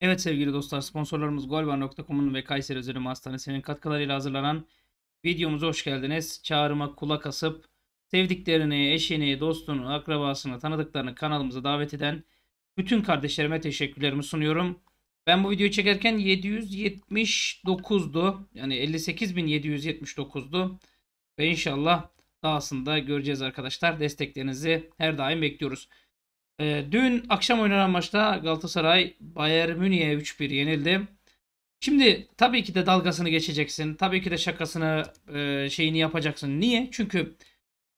Evet sevgili dostlar sponsorlarımız golvar.com'un ve Kayseri Özel Hastanesi'nin katkılarıyla hazırlanan videomuza hoş geldiniz. Çağrıma kulak asıp sevdiklerini, eşini, dostunu, akrabasını, tanıdıklarını kanalımıza davet eden bütün kardeşlerime teşekkürlerimi sunuyorum. Ben bu videoyu çekerken 779'du. Yani 58.779'du. Ve inşallah daha dahasında göreceğiz arkadaşlar. Desteklerinizi her daim bekliyoruz. E, dün akşam oynanan maçta Galatasaray Bayern Münih'e 3-1 yenildi. Şimdi tabii ki de dalgasını geçeceksin. Tabii ki de şakasını e, şeyini yapacaksın. Niye? Çünkü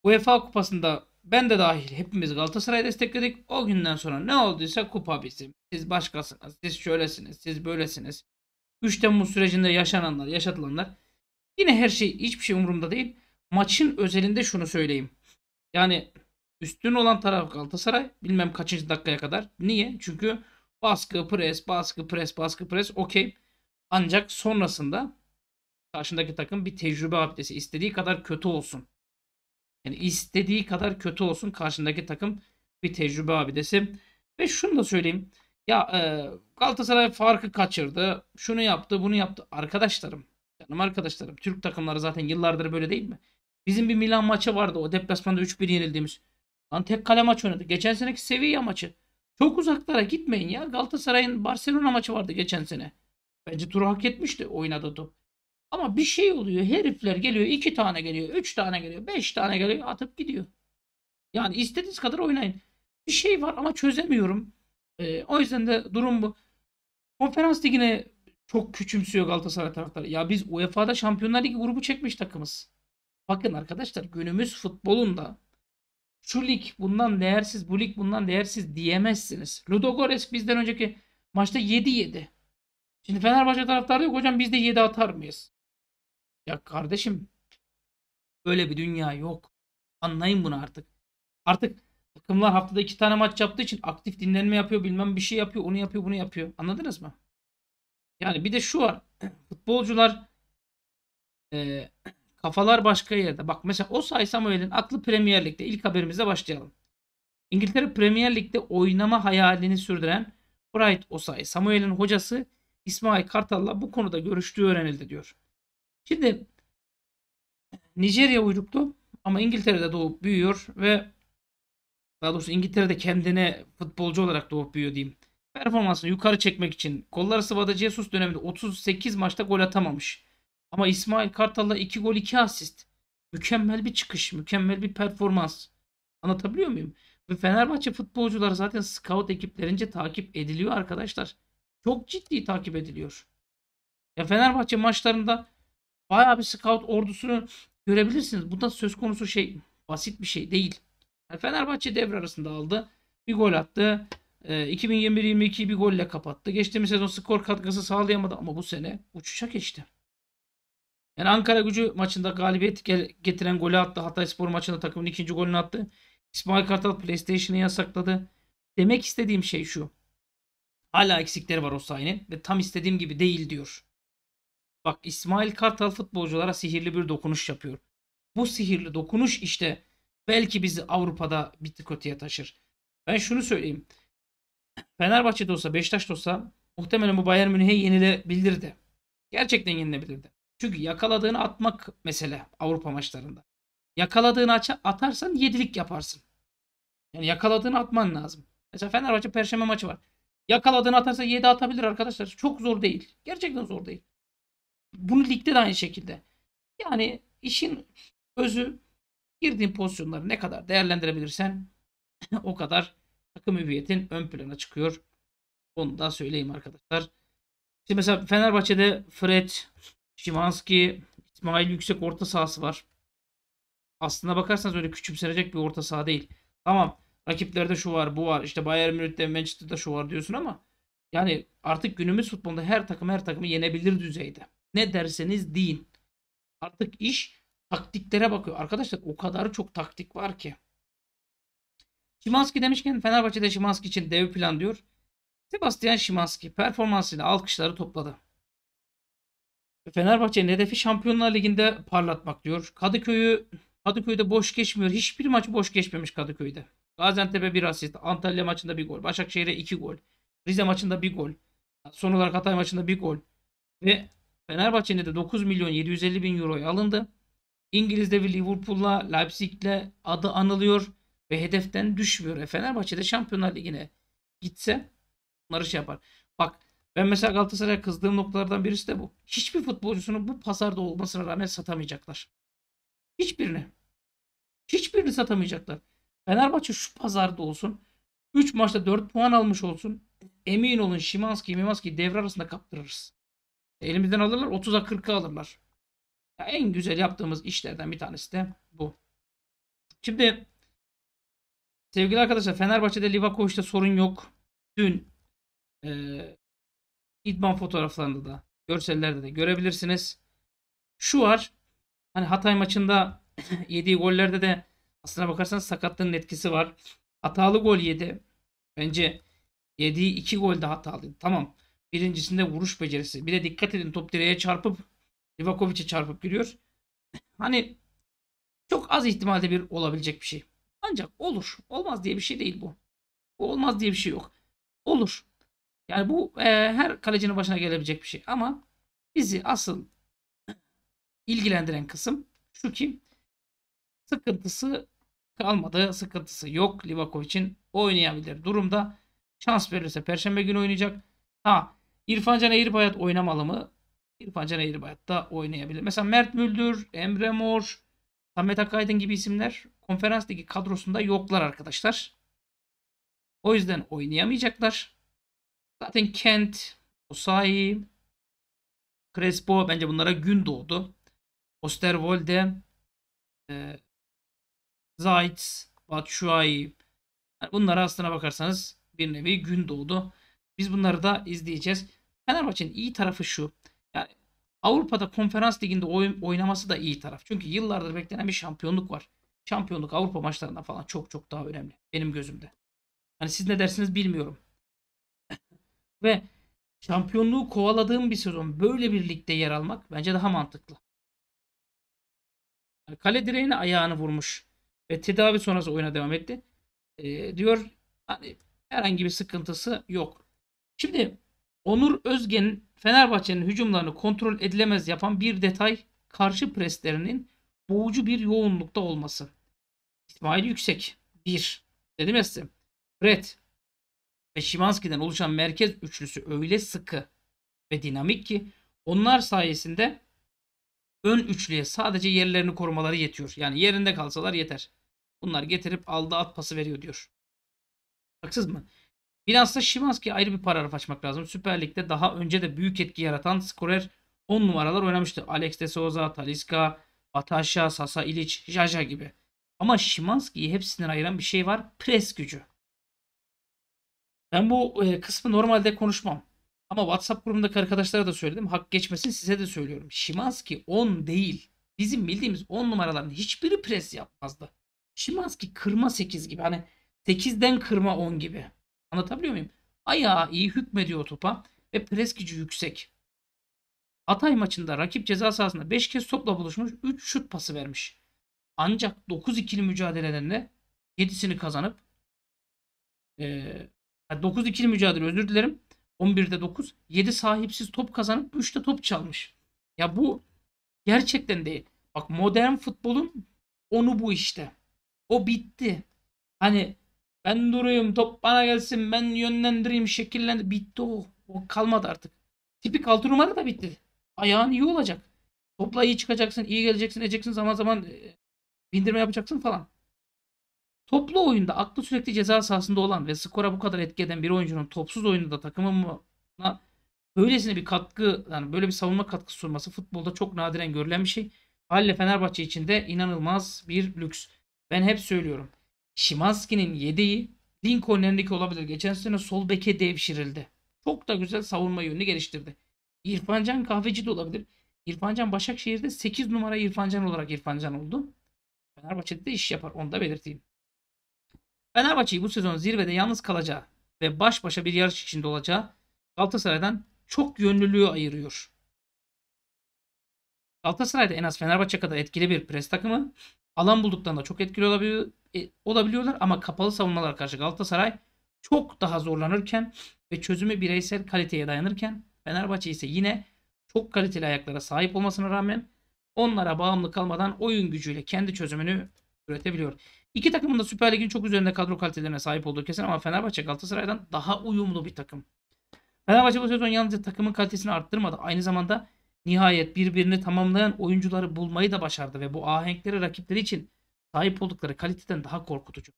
UEFA kupasında ben de dahil hepimiz Galatasaray destekledik. O günden sonra ne olduysa kupa bizim. Siz başkasınız. Siz şöylesiniz. Siz böylesiniz. 3 Temmuz sürecinde yaşananlar, yaşatılanlar. Yine her şey hiçbir şey umurumda değil. Maçın özelinde şunu söyleyeyim. Yani Üstün olan taraf Galatasaray. Bilmem kaçıncı dakikaya kadar. Niye? Çünkü baskı, pres, baskı, pres, baskı, pres. Okey. Ancak sonrasında karşındaki takım bir tecrübe abdesi. istediği kadar kötü olsun. Yani istediği kadar kötü olsun karşındaki takım bir tecrübe abidesi. Ve şunu da söyleyeyim. Ya e, Galatasaray farkı kaçırdı. Şunu yaptı, bunu yaptı. Arkadaşlarım, canım arkadaşlarım. Türk takımları zaten yıllardır böyle değil mi? Bizim bir Milan maçı vardı. O deplasmanda 3-1 yenildiğimiz. Lan tek kale maç oynadı. Geçen seneki seviye maçı. Çok uzaklara gitmeyin ya. Galatasaray'ın Barcelona maçı vardı geçen sene. Bence turu hak etmişti oynadı top. Ama bir şey oluyor. Herifler geliyor. iki tane geliyor. Üç tane geliyor. Beş tane geliyor. Atıp gidiyor. Yani istediğiniz kadar oynayın. Bir şey var ama çözemiyorum. Ee, o yüzden de durum bu. Konferans ligine çok küçümsüyor Galatasaray taraftarı. Ya biz UEFA'da Şampiyonlar Ligi grubu çekmiş takımız. Bakın arkadaşlar günümüz futbolunda şu lig bundan değersiz, bu lig bundan değersiz diyemezsiniz. Ludogorets bizden önceki maçta 7-7. Şimdi Fenerbahçe taraftarı yok hocam biz de 7 atar mıyız? Ya kardeşim böyle bir dünya yok. Anlayın bunu artık. Artık takımlar haftada 2 tane maç yaptığı için aktif dinlenme yapıyor bilmem bir şey yapıyor onu yapıyor bunu yapıyor. Anladınız mı? Yani bir de şu var. Futbolcular e, Kafalar başka yerde. Bak mesela o Say Samuel'in aklı Premier Lig'de. İlk haberimizle başlayalım. İngiltere Premier Lig'de oynama hayalini sürdüren Bright Osay Samuel'in hocası İsmail Kartal'la bu konuda görüştüğü öğrenildi diyor. Şimdi Nijerya uyruklu ama İngiltere'de doğup büyüyor ve daha doğrusu İngiltere'de kendine futbolcu olarak doğup büyüyor diyeyim. Performansını yukarı çekmek için kolları sıvada Jesus döneminde 38 maçta gol atamamış. Ama İsmail Kartal'la 2 gol 2 asist. Mükemmel bir çıkış, mükemmel bir performans. Anlatabiliyor muyum? Ve Fenerbahçe futbolcuları zaten scout ekiplerince takip ediliyor arkadaşlar. Çok ciddi takip ediliyor. Ya Fenerbahçe maçlarında bayağı bir scout ordusunu görebilirsiniz. Bu da söz konusu şey basit bir şey değil. Yani Fenerbahçe devre arasında aldı. Bir gol attı. E, 2021 22 bir golle kapattı. Geçtiğimiz sezon skor katkısı sağlayamadı ama bu sene uçuşa geçti. Yani Ankara gücü maçında galibiyet getiren golü attı. Hatay Spor maçında takımın ikinci golünü attı. İsmail Kartal PlayStation'ı yasakladı. Demek istediğim şey şu. Hala eksikleri var o Osayi'nin ve tam istediğim gibi değil diyor. Bak İsmail Kartal futbolculara sihirli bir dokunuş yapıyor. Bu sihirli dokunuş işte belki bizi Avrupa'da bir tık öteye taşır. Ben şunu söyleyeyim. Fenerbahçe'de olsa, Beşiktaş'ta olsa muhtemelen bu Bayern Münih'e yenilebilirdi. Gerçekten yenilebilirdi. Çünkü yakaladığını atmak mesele Avrupa maçlarında. Yakaladığını atarsan yedilik yaparsın. Yani yakaladığını atman lazım. Mesela Fenerbahçe Perşembe maçı var. Yakaladığını atarsa 7 atabilir arkadaşlar. Çok zor değil. Gerçekten zor değil. Bunu ligde de aynı şekilde. Yani işin özü girdiğin pozisyonları ne kadar değerlendirebilirsen o kadar takım hüviyetin ön plana çıkıyor. Onu da söyleyeyim arkadaşlar. Şimdi mesela Fenerbahçe'de Fred, Şimanski, İsmail yüksek orta sahası var. Aslına bakarsanız öyle küçümsenecek bir orta saha değil. Tamam rakiplerde şu var bu var işte Bayern Münih'te Manchester'da şu var diyorsun ama yani artık günümüz futbolunda her takım her takımı yenebilir düzeyde. Ne derseniz deyin. Artık iş taktiklere bakıyor. Arkadaşlar o kadar çok taktik var ki. Şimanski demişken Fenerbahçe'de Şimanski için dev plan diyor. Sebastian Şimanski performansıyla alkışları topladı. Fenerbahçe'nin hedefi Şampiyonlar Ligi'nde parlatmak diyor. Kadıköy'ü Kadıköy'de boş geçmiyor. Hiçbir maç boş geçmemiş Kadıköy'de. Gaziantep'e bir asist, Antalya maçında bir gol, Başakşehir'e iki gol, Rize maçında bir gol, son olarak Hatay maçında bir gol ve Fenerbahçe'nin de 9 milyon 750 bin euroya alındı. İngilizde bir Liverpool'la Leipzig'le adı anılıyor ve hedeften düşmüyor. E Fenerbahçe de Şampiyonlar Ligi'ne gitse bunları şey yapar. Bak ben mesela Galatasaray'a kızdığım noktalardan birisi de bu. Hiçbir futbolcusunun bu pazarda olmasına rağmen satamayacaklar. Hiçbirini. Hiçbirini satamayacaklar. Fenerbahçe şu pazarda olsun. 3 maçta 4 puan almış olsun. Emin olun Şimanski, Mimanski devre arasında kaptırırız. Elimizden alırlar 30'a 40'a alırlar. Ya en güzel yaptığımız işlerden bir tanesi de bu. Şimdi sevgili arkadaşlar Fenerbahçe'de Livakovic'te sorun yok. Dün e, İdman fotoğraflarında da, görsellerde de görebilirsiniz. Şu var. Hani Hatay maçında yediği gollerde de aslına bakarsanız sakatlığın etkisi var. Hatalı gol yedi. Bence yediği iki gol de hatalıydı. Tamam. Birincisinde vuruş becerisi. Bir de dikkat edin top direğe çarpıp Livakovic'e çarpıp giriyor. Hani çok az ihtimalde bir olabilecek bir şey. Ancak olur. Olmaz diye bir şey değil bu. Olmaz diye bir şey yok. Olur. Yani bu e, her kalecinin başına gelebilecek bir şey. Ama bizi asıl ilgilendiren kısım şu ki sıkıntısı kalmadı. Sıkıntısı yok Livakovic'in oynayabilir durumda. Şans verirse Perşembe günü oynayacak. Ha İrfan Can Eğirbayat oynamalı mı? İrfan Can Eğirbayat da oynayabilir. Mesela Mert Müldür, Emre Mor, Samet Akaydın gibi isimler konferans ligi kadrosunda yoklar arkadaşlar. O yüzden oynayamayacaklar. Zaten Kent, Osai, Crespo bence bunlara gün doğdu. Osterwolde, e, Zaitz, Batshuayi. Yani bunlara aslına bakarsanız bir nevi gün doğdu. Biz bunları da izleyeceğiz. Fenerbahçe'nin iyi tarafı şu. Yani Avrupa'da konferans liginde oyn oynaması da iyi taraf. Çünkü yıllardır beklenen bir şampiyonluk var. Şampiyonluk Avrupa maçlarından falan çok çok daha önemli. Benim gözümde. Hani siz ne dersiniz bilmiyorum ve şampiyonluğu kovaladığım bir sezon böyle bir ligde yer almak bence daha mantıklı. Kale direğine ayağını vurmuş ve tedavi sonrası oyuna devam etti. E, diyor hani herhangi bir sıkıntısı yok. Şimdi Onur Özgen'in Fenerbahçe'nin hücumlarını kontrol edilemez yapan bir detay karşı preslerinin boğucu bir yoğunlukta olması. İsmail Yüksek 1. Dedim ya size. Red ve Şimanski'den oluşan merkez üçlüsü öyle sıkı ve dinamik ki onlar sayesinde ön üçlüye sadece yerlerini korumaları yetiyor. Yani yerinde kalsalar yeter. Bunlar getirip aldı at pası veriyor diyor. Haksız mı? Bilhassa Şimanski'ye ayrı bir paragraf açmak lazım. Süper Lig'de daha önce de büyük etki yaratan skorer 10 numaralar oynamıştı. Alex de Souza, Taliska, Batasha, Sasa İliç, Jaja gibi. Ama Şimanski'yi hepsinden ayıran bir şey var. Pres gücü. Ben bu e, kısmı normalde konuşmam. Ama WhatsApp grubundaki arkadaşlara da söyledim. Hak geçmesin size de söylüyorum. Şimanski 10 değil. Bizim bildiğimiz 10 numaraların hiçbiri pres yapmazdı. Şimanski kırma 8 gibi. Hani 8'den kırma 10 gibi. Anlatabiliyor muyum? Ayağı iyi hükmediyor topa ve pres gücü yüksek. Hatay maçında rakip ceza sahasında 5 kez topla buluşmuş 3 şut pası vermiş. Ancak 9 ikili mücadelelerinde 7'sini kazanıp e, 9-2'li mücadele özür dilerim. 11'de 9. 7 sahipsiz top kazanıp 3'te top çalmış. Ya bu gerçekten de bak modern futbolun onu bu işte. O bitti. Hani ben durayım top bana gelsin ben yönlendireyim şekillendir. Bitti o. O kalmadı artık. Tipik 6 numara da bitti. Ayağın iyi olacak. Topla iyi çıkacaksın, iyi geleceksin, edeceksin zaman zaman e, bindirme yapacaksın falan. Toplu oyunda aklı sürekli ceza sahasında olan ve skora bu kadar etki eden bir oyuncunun topsuz oyunda takımına böylesine bir katkı yani böyle bir savunma katkısı sunması futbolda çok nadiren görülen bir şey. Halle Fenerbahçe için de inanılmaz bir lüks. Ben hep söylüyorum. Şimanski'nin yedeği Lincoln Enrique olabilir. Geçen sene sol beke devşirildi. Çok da güzel savunma yönünü geliştirdi. İrfancan kahveci de olabilir. İrfancan Başakşehir'de 8 numara İrfancan olarak İrfancan oldu. Fenerbahçe'de de iş yapar. Onu da belirteyim. Fenerbahçe'yi bu sezon zirvede yalnız kalacağı ve baş başa bir yarış içinde olacağı Galatasaray'dan çok yönlülüğü ayırıyor. Galatasaray'da en az Fenerbahçe kadar etkili bir pres takımı. Alan bulduklarında çok etkili olabiliyor, e, olabiliyorlar ama kapalı savunmalar karşı Galatasaray çok daha zorlanırken ve çözümü bireysel kaliteye dayanırken Fenerbahçe ise yine çok kaliteli ayaklara sahip olmasına rağmen onlara bağımlı kalmadan oyun gücüyle kendi çözümünü üretebiliyor. İki takımın da Süper Lig'in çok üzerinde kadro kalitelerine sahip olduğu kesin ama Fenerbahçe Galatasaray'dan daha uyumlu bir takım. Fenerbahçe bu sezon yalnızca takımın kalitesini arttırmadı. Aynı zamanda nihayet birbirini tamamlayan oyuncuları bulmayı da başardı ve bu ahenkleri rakipleri için sahip oldukları kaliteden daha korkutucu.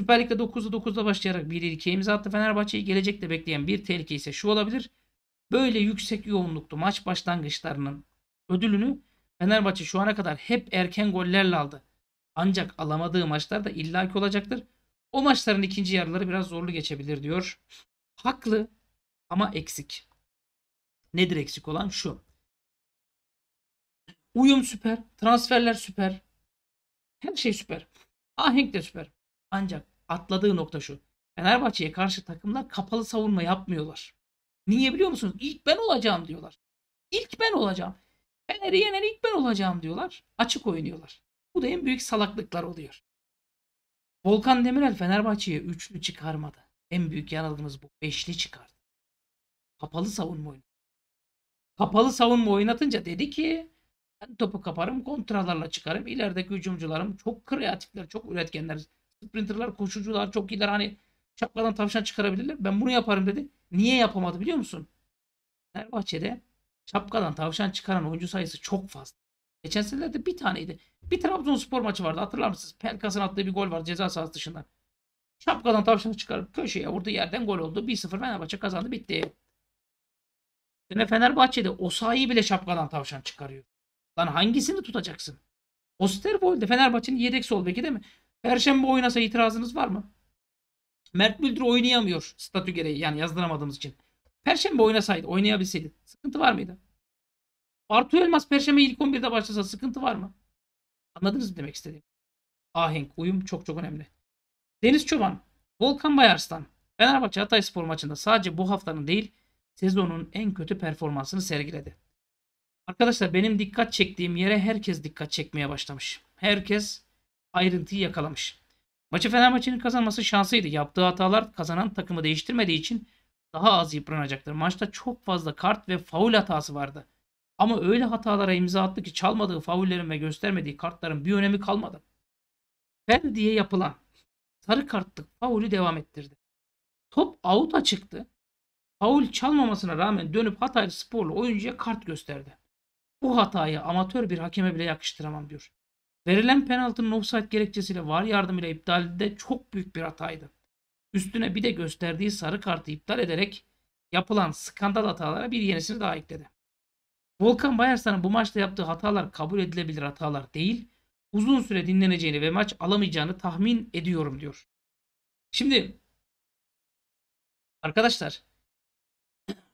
Süper Lig'de 9'da 9'da başlayarak 1-2'ye imza attı Fenerbahçe'yi. Gelecekte bekleyen bir tehlike ise şu olabilir. Böyle yüksek yoğunluklu maç başlangıçlarının ödülünü Fenerbahçe şu ana kadar hep erken gollerle aldı. Ancak alamadığı maçlar da illaki olacaktır. O maçların ikinci yarıları biraz zorlu geçebilir diyor. Haklı ama eksik. Nedir eksik olan şu. Uyum süper, transferler süper. Her şey süper. Ahenk ah, de süper. Ancak atladığı nokta şu. Fenerbahçe'ye karşı takımlar kapalı savunma yapmıyorlar. Niye biliyor musunuz? İlk ben olacağım diyorlar. İlk ben olacağım. Fener'i yener ilk ben olacağım diyorlar. Açık oynuyorlar. Bu da en büyük salaklıklar oluyor. Volkan Demirel Fenerbahçe'ye üçlü çıkarmadı. En büyük yanılgımız bu. Beşli çıkardı. Kapalı savunma oyunu. Kapalı savunma oynatınca dedi ki ben topu kaparım, kontralarla çıkarım. İlerideki hücumcularım çok kreatifler, çok üretkenler. Sprinterler, koşucular çok iyiler. Hani çakladan tavşan çıkarabilirler. Ben bunu yaparım dedi. Niye yapamadı biliyor musun? Fenerbahçe'de şapkadan tavşan çıkaran oyuncu sayısı çok fazla. Geçen senelerde bir taneydi. Bir Trabzonspor maçı vardı hatırlar mısınız? Pelkas'ın attığı bir gol var ceza sahası dışında. Şapkadan tavşanı çıkarıp köşeye vurdu yerden gol oldu. 1-0 Fenerbahçe kazandı bitti. Yine Fenerbahçe'de Osayi bile şapkadan tavşan çıkarıyor. Lan hangisini tutacaksın? Osterwold'de Fenerbahçe'nin yedek sol beki değil mi? Perşembe oynasa itirazınız var mı? Mert Müldür oynayamıyor statü gereği yani yazdıramadığımız için. Perşembe oynasaydı, oynayabilseydi sıkıntı var mıydı? Artu Elmas Perşembe ilk 11'de başlasa sıkıntı var mı? Anladınız mı demek istediğim? Ahenk, uyum çok çok önemli. Deniz Çoban, Volkan Bayarslan, Fenerbahçe Hatay Spor maçında sadece bu haftanın değil sezonun en kötü performansını sergiledi. Arkadaşlar benim dikkat çektiğim yere herkes dikkat çekmeye başlamış. Herkes ayrıntıyı yakalamış. Maçı Fenerbahçe'nin kazanması şansıydı. Yaptığı hatalar kazanan takımı değiştirmediği için daha az yıpranacaktır. Maçta çok fazla kart ve faul hatası vardı. Ama öyle hatalara imza attı ki çalmadığı faullerin ve göstermediği kartların bir önemi kalmadı. Fer diye yapılan sarı kartlık faulü devam ettirdi. Top out'a çıktı. Faul çalmamasına rağmen dönüp Hataylı sporlu oyuncuya kart gösterdi. Bu hatayı amatör bir hakeme bile yakıştıramam diyor. Verilen penaltının offside gerekçesiyle var yardımıyla iptalinde çok büyük bir hataydı. Üstüne bir de gösterdiği sarı kartı iptal ederek yapılan skandal hatalara bir yenisini daha ekledi. Volkan Bayarsan'ın bu maçta yaptığı hatalar kabul edilebilir hatalar değil. Uzun süre dinleneceğini ve maç alamayacağını tahmin ediyorum diyor. Şimdi arkadaşlar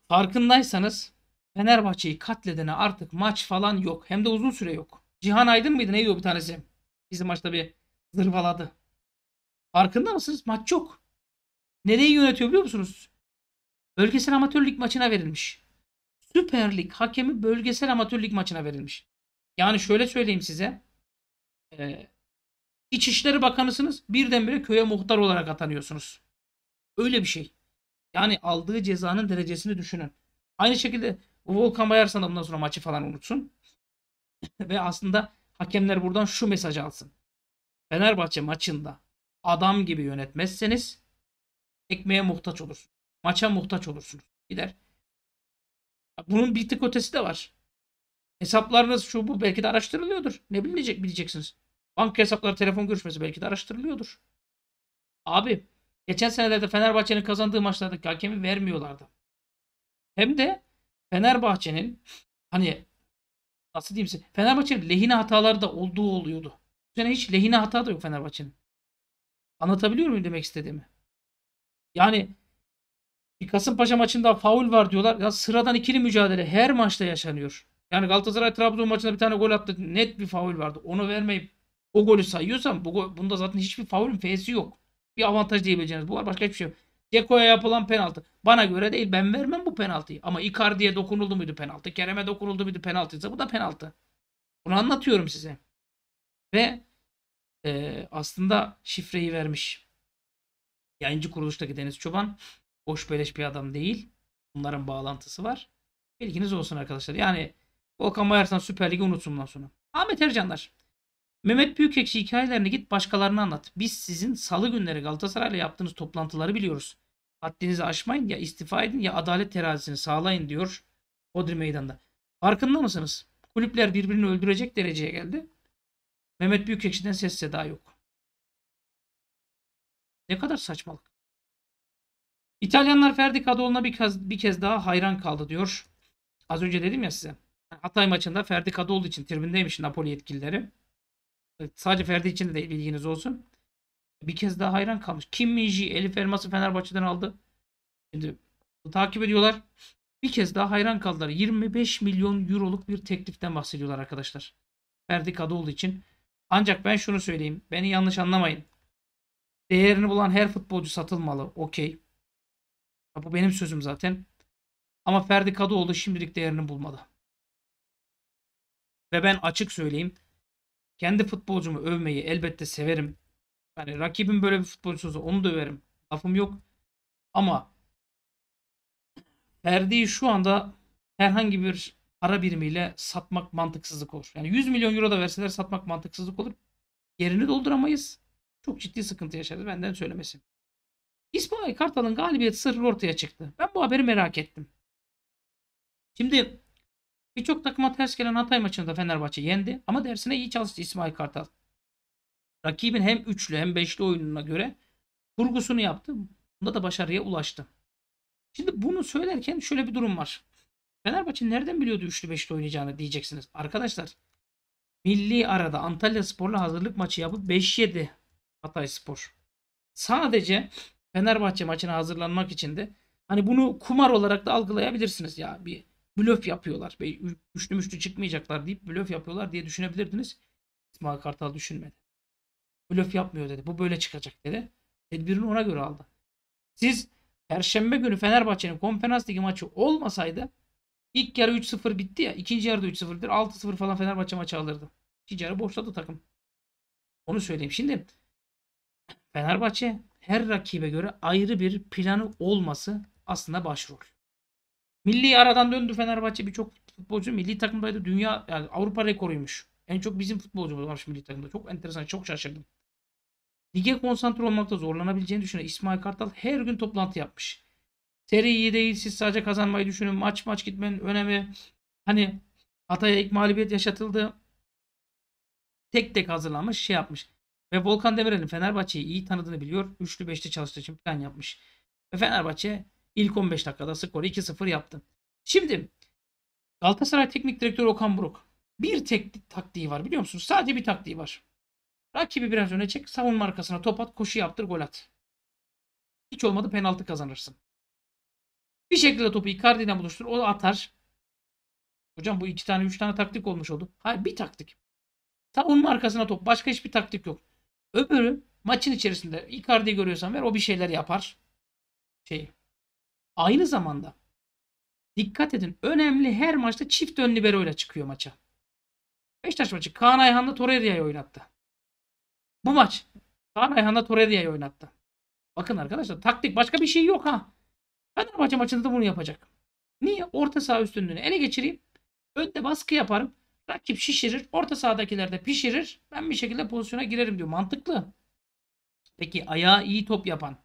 farkındaysanız Fenerbahçe'yi katledene artık maç falan yok. Hem de uzun süre yok. Cihan Aydın mıydı neydi o bir tanesi? Bizim maçta bir zırvaladı. Farkında mısınız? Maç yok. Nereyi yönetiyor biliyor musunuz? Bölgesel amatörlük maçına verilmiş. Süper Lig hakemi bölgesel amatör lig maçına verilmiş. Yani şöyle söyleyeyim size. E, İçişleri Bakanısınız birdenbire köye muhtar olarak atanıyorsunuz. Öyle bir şey. Yani aldığı cezanın derecesini düşünün. Aynı şekilde Volkan Bayarsan da sonra maçı falan unutsun. Ve aslında hakemler buradan şu mesaj alsın. Fenerbahçe maçında adam gibi yönetmezseniz ekmeğe muhtaç olursunuz. Maça muhtaç olursunuz. Gider bunun bir tık ötesi de var. Hesaplarınız şu bu belki de araştırılıyordur. Ne bilecek bileceksiniz. Banka hesapları telefon görüşmesi belki de araştırılıyordur. Abi geçen senelerde Fenerbahçe'nin kazandığı maçlardaki hakemi vermiyorlardı. Hem de Fenerbahçe'nin hani nasıl diyeyim size Fenerbahçe'nin lehine hataları da olduğu oluyordu. Bu sene hiç lehine hata da yok Fenerbahçe'nin. Anlatabiliyor muyum demek istediğimi? Yani Kasımpaşa maçında faul var diyorlar. Ya sıradan ikili mücadele her maçta yaşanıyor. Yani Galatasaray Trabzon maçında bir tane gol attı. Net bir faul vardı. Onu vermeyip o golü sayıyorsam, bu gol, bunda zaten hiçbir faulün F'si yok. Bir avantaj diyebileceğiniz bu var. Başka hiçbir şey yok. Ceko'ya yapılan penaltı. Bana göre değil. Ben vermem bu penaltıyı. Ama Icardi'ye dokunuldu muydu penaltı? Kerem'e dokunuldu muydu penaltıysa bu da penaltı. Bunu anlatıyorum size. Ve e, aslında şifreyi vermiş. Yayıncı kuruluştaki Deniz Çoban boş beleş bir adam değil. Bunların bağlantısı var. Bilginiz olsun arkadaşlar. Yani Volkan Bayarsan Süper Lig'i unutsun bundan sonra. Ahmet Ercanlar. Mehmet Büyükekşi hikayelerini git başkalarına anlat. Biz sizin salı günleri Galatasaray'la yaptığınız toplantıları biliyoruz. Haddinizi aşmayın ya istifa edin ya adalet terazisini sağlayın diyor Odri Meydan'da. Farkında mısınız? Kulüpler birbirini öldürecek dereceye geldi. Mehmet Büyükekşi'den ses daha yok. Ne kadar saçmalık. İtalyanlar Ferdi Kadıoğlu'na bir kez, bir kez daha hayran kaldı diyor. Az önce dedim ya size. Hatay maçında Ferdi Kadıoğlu için tribündeymiş Napoli yetkilileri. Sadece Ferdi için de bilginiz olsun. Bir kez daha hayran kalmış. Kim Minji, Elif Elmas'ı Fenerbahçe'den aldı. Şimdi takip ediyorlar. Bir kez daha hayran kaldılar. 25 milyon euroluk bir tekliften bahsediyorlar arkadaşlar. Ferdi Kadıoğlu için. Ancak ben şunu söyleyeyim. Beni yanlış anlamayın. Değerini bulan her futbolcu satılmalı. Okey. Bu benim sözüm zaten. Ama Ferdi Kadıoğlu şimdilik değerini bulmadı. Ve ben açık söyleyeyim. Kendi futbolcumu övmeyi elbette severim. Yani rakibim böyle bir futbolcusu onu da överim. Lafım yok. Ama Ferdi'yi şu anda herhangi bir para birimiyle satmak mantıksızlık olur. Yani 100 milyon euro da verseler satmak mantıksızlık olur. Yerini dolduramayız. Çok ciddi sıkıntı yaşarız benden söylemesi. İsmail Kartal'ın galibiyet sırrı ortaya çıktı. Ben bu haberi merak ettim. Şimdi birçok takıma ters gelen Hatay maçında Fenerbahçe yendi ama dersine iyi çalıştı İsmail Kartal. Rakibin hem üçlü hem beşli oyununa göre kurgusunu yaptı. Bunda da başarıya ulaştı. Şimdi bunu söylerken şöyle bir durum var. Fenerbahçe nereden biliyordu üçlü beşli oynayacağını diyeceksiniz. Arkadaşlar milli arada Antalya Spor'la hazırlık maçı yapıp 5-7 Hatay Spor. Sadece Fenerbahçe maçına hazırlanmak için de hani bunu kumar olarak da algılayabilirsiniz ya bir blöf yapıyorlar. Bey Üçlü müşlü çıkmayacaklar deyip blöf yapıyorlar diye düşünebilirdiniz. İsmail Kartal düşünmedi. Blöf yapmıyor dedi. Bu böyle çıkacak dedi. Tedbirini ona göre aldı. Siz Perşembe günü Fenerbahçe'nin konferans ligi maçı olmasaydı ilk yarı 3-0 bitti ya. ikinci yarıda 3-0'dır. 0 6-0 falan Fenerbahçe maçı alırdı. İkinci yarı boşladı takım. Onu söyleyeyim. Şimdi Fenerbahçe her rakibe göre ayrı bir planı olması aslında başrol. Milli aradan döndü Fenerbahçe birçok futbolcu milli takımdaydı. Dünya yani Avrupa rekoruymuş. En çok bizim futbolcumuz varmış milli takımda. Çok enteresan, çok şaşırdım. Lige konsantre olmakta zorlanabileceğini düşünen İsmail Kartal her gün toplantı yapmış. Seri iyi değil, siz sadece kazanmayı düşünün. Maç maç gitmenin önemi. Hani Hatay'a ilk mağlubiyet yaşatıldı. Tek tek hazırlanmış, şey yapmış. Ve Volkan Demirel'in Fenerbahçe'yi iyi tanıdığını biliyor. Üçlü beşli çalıştığı için plan yapmış. Ve Fenerbahçe ilk 15 dakikada skoru 2-0 yaptı. Şimdi Galatasaray Teknik Direktörü Okan Buruk bir tek taktiği var biliyor musunuz? Sadece bir taktiği var. Rakibi biraz öne çek, savunma arkasına top at, koşu yaptır, gol at. Hiç olmadı penaltı kazanırsın. Bir şekilde topu Icardi'den buluştur, o atar. Hocam bu iki tane, üç tane taktik olmuş oldu. Hayır bir taktik. Savunma arkasına top, başka hiçbir taktik yok. Öbürü maçın içerisinde Icardi'yi görüyorsan ver o bir şeyler yapar. Şey. Aynı zamanda dikkat edin önemli her maçta çift ön libero ile çıkıyor maça. Beşiktaş maçı Kaan Ayhan'la Torreira'yı oynattı. Bu maç Kaan Ayhan'la Torreira'yı oynattı. Bakın arkadaşlar taktik başka bir şey yok ha. Fenerbahçe maçında da bunu yapacak. Niye? Orta saha üstünlüğünü ele geçireyim. Önde baskı yaparım. Rakip şişirir. Orta sahadakiler de pişirir. Ben bir şekilde pozisyona girerim diyor. Mantıklı. Peki ayağı iyi top yapan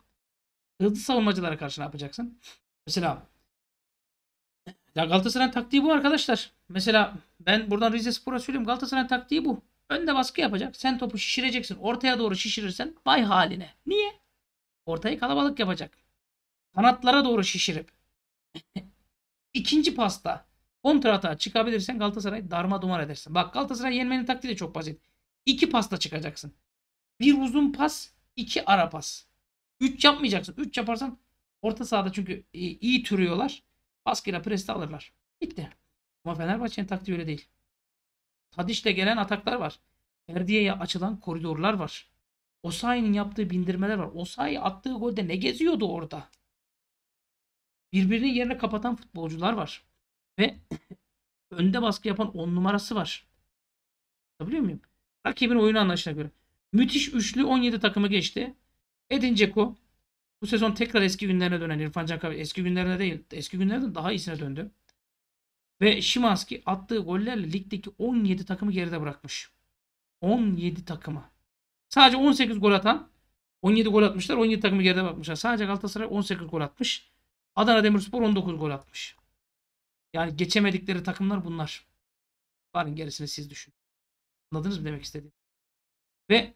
hızlı savunmacılara karşı ne yapacaksın? Mesela ya Galatasaray'ın taktiği bu arkadaşlar. Mesela ben buradan Rize Spor'a söyleyeyim. Galatasaray'ın taktiği bu. Önde baskı yapacak. Sen topu şişireceksin. Ortaya doğru şişirirsen bay haline. Niye? Ortayı kalabalık yapacak. Kanatlara doğru şişirip ikinci pasta kontrata çıkabilirsen Galatasaray'ı darma duman edersin. Bak Galatasaray yenmenin taktiği de çok basit. İki pasla çıkacaksın. Bir uzun pas, iki ara pas. Üç yapmayacaksın. Üç yaparsan orta sahada çünkü e, iyi türüyorlar. Baskıyla preste alırlar. Bitti. Ama Fenerbahçe'nin taktiği öyle değil. Tadiş'le gelen ataklar var. Erdiye'ye açılan koridorlar var. Osayi'nin yaptığı bindirmeler var. Osayi attığı golde ne geziyordu orada? Birbirinin yerine kapatan futbolcular var. Ve önde baskı yapan 10 numarası var. Biliyor muyum? Rakibin oyunu anlayışına göre. Müthiş üçlü 17 takımı geçti. Edin Dzeko bu sezon tekrar eski günlerine dönen İrfan Can eski günlerine değil eski günlerden daha iyisine döndü. Ve Şimanski attığı gollerle ligdeki 17 takımı geride bırakmış. 17 takımı. Sadece 18 gol atan 17 gol atmışlar 17 takımı geride bırakmışlar. Sadece Galatasaray 18 gol atmış. Adana Demirspor 19 gol atmış. Yani geçemedikleri takımlar bunlar. Varın gerisini siz düşünün. Anladınız mı demek istediğim? Ve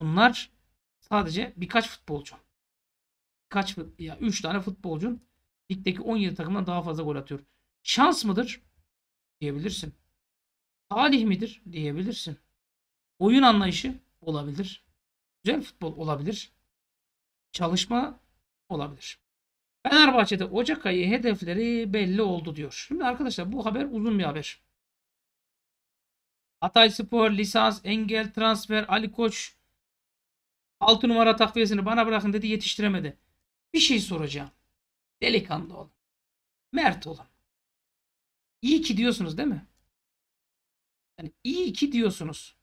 bunlar sadece birkaç futbolcu. Kaç ya 3 tane futbolcun ligdeki 17 takımdan daha fazla gol atıyor. Şans mıdır? Diyebilirsin. Talih midir? Diyebilirsin. Oyun anlayışı olabilir. Güzel futbol olabilir. Çalışma olabilir. Fenerbahçe'de Ocak ayı hedefleri belli oldu diyor. Şimdi arkadaşlar bu haber uzun bir haber. Hatay Spor, lisans, engel, transfer, Ali Koç 6 numara takviyesini bana bırakın dedi yetiştiremedi. Bir şey soracağım. Delikanlı olun. Mert olun. İyi ki diyorsunuz değil mi? Yani iyi ki diyorsunuz.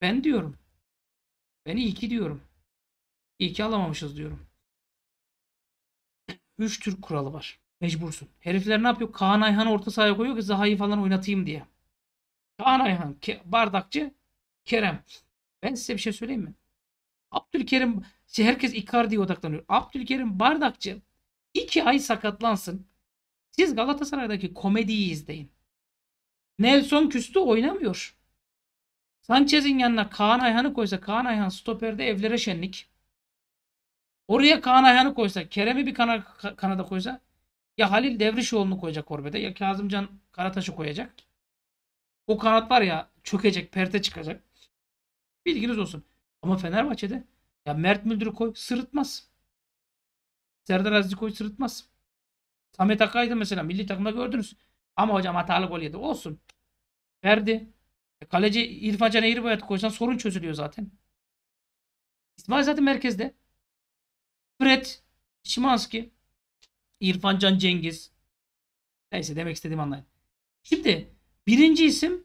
Ben diyorum. Ben iyi ki diyorum. İyi ki alamamışız diyorum. 3 Türk kuralı var. Mecbursun. Herifler ne yapıyor? Kaan Ayhan'ı orta sahaya koyuyor ki Zaha'yı falan oynatayım diye. Kaan Ayhan, Ke Bardakçı, Kerem. Ben size bir şey söyleyeyim mi? Abdülkerim, şey herkes Icardi'ye odaklanıyor. Abdülkerim Bardakçı 2 ay sakatlansın. Siz Galatasaray'daki komediyi izleyin. Nelson Küstü oynamıyor. Sanchez'in yanına Kaan Ayhan'ı koysa Kaan Ayhan stoperde evlere şenlik. Oraya Kaan Ayhan'ı koysa, Kerem'i bir kana, kanada koysa ya Halil Devrişoğlu'nu koyacak Korbede ya Kazımcan Karataş'ı koyacak. O kanat var ya çökecek, perte çıkacak. Bilginiz olsun. Ama Fenerbahçe'de ya Mert Müldür'ü koy sırıtmaz. Serdar Aziz'i koy sırıtmaz. Samet Akay'dı mesela milli takımda gördünüz. Ama hocam hatalı gol yedi. Olsun. Verdi. E, kaleci İrfan Can Eğribayat'ı koysan sorun çözülüyor zaten. İsmail zaten merkezde. Fred Şimanski, İrfan Can Cengiz. Neyse demek istediğim anlayın. Şimdi birinci isim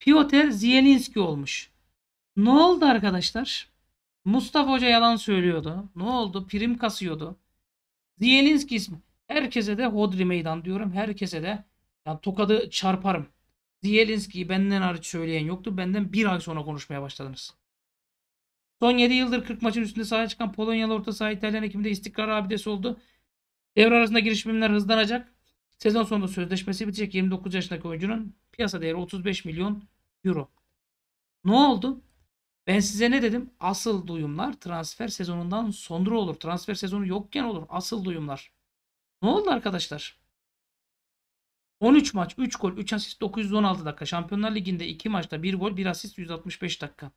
Piotr Zielinski olmuş. Ne oldu arkadaşlar? Mustafa Hoca yalan söylüyordu. Ne oldu? Prim kasıyordu. Zielinski ismi. Herkese de hodri meydan diyorum. Herkese de yani tokadı çarparım. Zielinski'yi benden hariç söyleyen yoktu. Benden bir ay sonra konuşmaya başladınız. Son 7 yıldır 40 maçın üstünde sahaya çıkan Polonyalı orta saha İtalyan ekibinde istikrar abidesi oldu. Devre arasında girişimler hızlanacak. Sezon sonunda sözleşmesi bitecek 29 yaşındaki oyuncunun piyasa değeri 35 milyon euro. Ne oldu? Ben size ne dedim? Asıl duyumlar transfer sezonundan sonra olur. Transfer sezonu yokken olur. Asıl duyumlar. Ne oldu arkadaşlar? 13 maç, 3 gol, 3 asist, 916 dakika. Şampiyonlar Ligi'nde 2 maçta 1 gol, 1 asist, 165 dakika.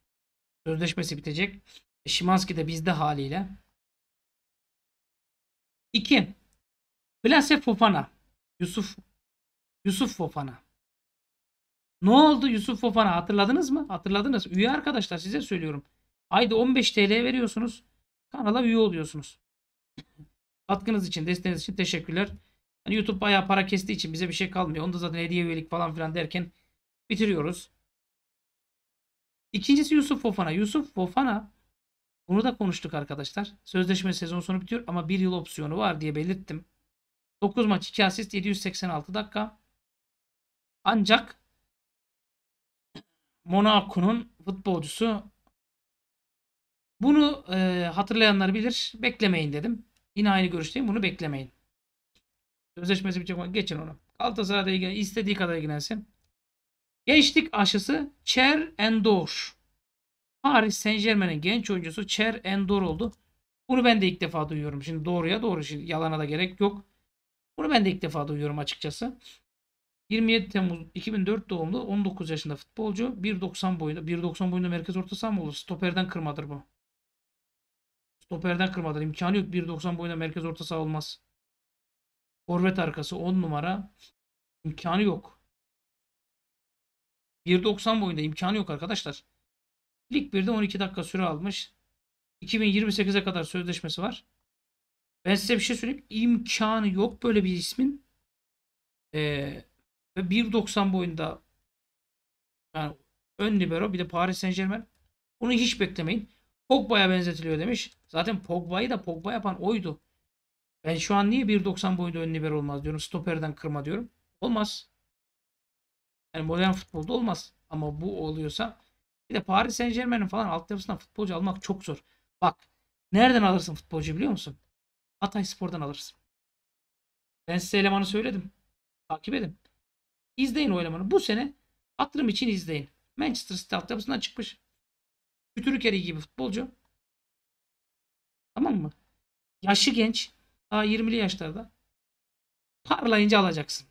Sözleşmesi bitecek. E, Şimanski de bizde haliyle. 2. Plase Fofana. Yusuf Yusuf Fofana. Ne oldu Yusuf Fofana hatırladınız mı? Hatırladınız. Üye arkadaşlar size söylüyorum. Ayda 15 TL veriyorsunuz. Kanala üye oluyorsunuz. Katkınız için, desteğiniz için teşekkürler. Hani YouTube bayağı para kestiği için bize bir şey kalmıyor. Onda zaten hediye üyelik falan filan derken bitiriyoruz. İkincisi Yusuf Fofana. Yusuf Fofana bunu da konuştuk arkadaşlar. Sözleşme sezon sonu bitiyor ama bir yıl opsiyonu var diye belirttim. 9 maç 2 asist 786 dakika. Ancak Monaco'nun futbolcusu bunu e, hatırlayanlar bilir. Beklemeyin dedim. Yine aynı görüşteyim. Bunu beklemeyin. Sözleşmesi bitecek olan geçin onu. Galatasaray'da ilgilen, istediği kadar ilgilensin. Gençlik aşısı Cher Endor. Paris Saint Germain'in genç oyuncusu Cher Endor oldu. Bunu ben de ilk defa duyuyorum. Şimdi doğruya doğru. Şimdi yalana da gerek yok. Bunu ben de ilk defa duyuyorum açıkçası. 27 Temmuz 2004 doğumlu 19 yaşında futbolcu. 1.90 boyunda. 1.90 boyunda merkez orta saha mı olur? Stoperden kırmadır bu. Stoperden kırmadır. İmkanı yok. 1.90 boyunda merkez orta saha olmaz. Forvet arkası 10 numara. İmkanı yok. 1.90 boyunda imkanı yok arkadaşlar. Lig 1'de 12 dakika süre almış. 2028'e kadar sözleşmesi var. Ben size bir şey söyleyeyim. İmkanı yok böyle bir ismin. Ee, ve 1.90 boyunda yani ön libero bir de Paris Saint Germain. Bunu hiç beklemeyin. Pogba'ya benzetiliyor demiş. Zaten Pogba'yı da Pogba yapan oydu. Ben şu an niye 1.90 boyunda ön libero olmaz diyorum. Stoperden kırma diyorum. Olmaz. Yani modern futbolda olmaz. Ama bu oluyorsa bir de Paris Saint Germain'in falan altyapısından futbolcu almak çok zor. Bak nereden alırsın futbolcu biliyor musun? Hatay Spor'dan alırsın. Ben size elemanı söyledim. Takip edin. İzleyin o elemanı. Bu sene hatırım için izleyin. Manchester City altyapısından çıkmış. Kütürük eriği gibi futbolcu. Tamam mı? Yaşı genç. Daha 20'li yaşlarda. Parlayınca alacaksın.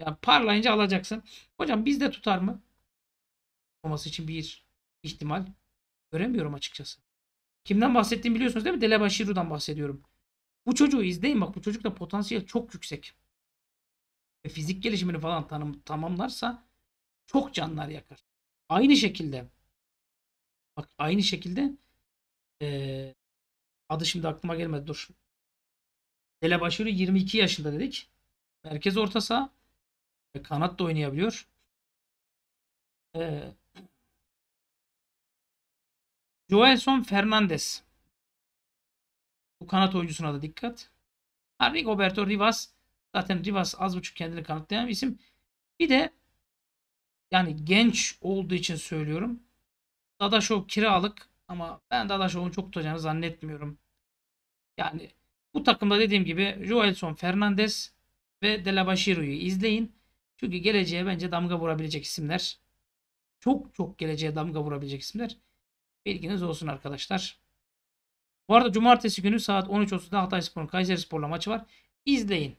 Yani parlayınca alacaksın. Hocam bizde tutar mı? Olması için bir ihtimal göremiyorum açıkçası. Kimden bahsettiğimi biliyorsunuz değil mi? Delebaşiru'dan bahsediyorum. Bu çocuğu izleyin bak bu çocukta potansiyel çok yüksek. Ve fizik gelişimini falan tanım, tamamlarsa çok canlar yakar. Aynı şekilde bak aynı şekilde ee, adı şimdi aklıma gelmedi dur. Delebaşiru 22 yaşında dedik. Merkez orta saha Kanat da oynayabiliyor. Ee, Joelson Fernandez. Bu kanat oyuncusuna da dikkat. Ha, Rigoberto Rivas. Zaten Rivas az buçuk kendini kanıtlayan bir isim. Bir de yani genç olduğu için söylüyorum. Dadaşov kiralık ama ben Dadaşov'un çok tutacağını zannetmiyorum. Yani bu takımda dediğim gibi Joelson Fernandez ve De La izleyin. Çünkü geleceğe bence damga vurabilecek isimler. Çok çok geleceğe damga vurabilecek isimler. Bilginiz olsun arkadaşlar. Bu arada cumartesi günü saat 13.30'da Hatay Spor'un Kayseri Spor'la maçı var. İzleyin.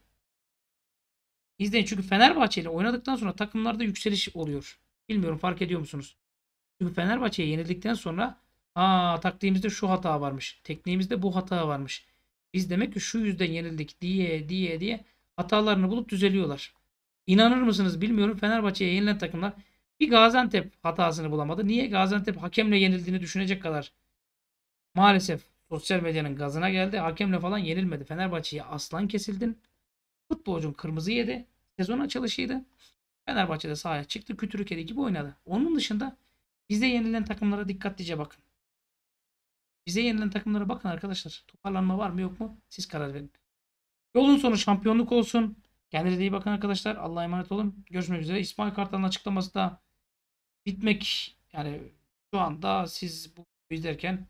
İzleyin çünkü Fenerbahçe ile oynadıktan sonra takımlarda yükseliş oluyor. Bilmiyorum fark ediyor musunuz? Çünkü Fenerbahçe'ye yenildikten sonra aa taktiğimizde şu hata varmış. Tekniğimizde bu hata varmış. Biz demek ki şu yüzden yenildik diye diye diye hatalarını bulup düzeliyorlar. İnanır mısınız bilmiyorum Fenerbahçe'ye yenilen takımlar bir Gaziantep hatasını bulamadı. Niye? Gaziantep hakemle yenildiğini düşünecek kadar maalesef sosyal medyanın gazına geldi. Hakemle falan yenilmedi. Fenerbahçe'ye aslan kesildin. Futbolcun kırmızı yedi. Sezon açılışıydı. Fenerbahçe'de sahaya çıktı. Kütürü kedi gibi oynadı. Onun dışında bize yenilen takımlara dikkatlice bakın. Bize yenilen takımlara bakın arkadaşlar. Toparlanma var mı yok mu? Siz karar verin. Yolun sonu şampiyonluk olsun. Kendinize iyi bakın arkadaşlar. Allah'a emanet olun. Görüşmek üzere. İsmail Kartal'ın açıklaması da bitmek yani şu anda siz bu izlerken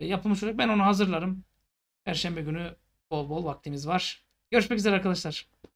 e, yapılmış olacak. Ben onu hazırlarım. Perşembe günü bol bol vaktimiz var. Görüşmek üzere arkadaşlar.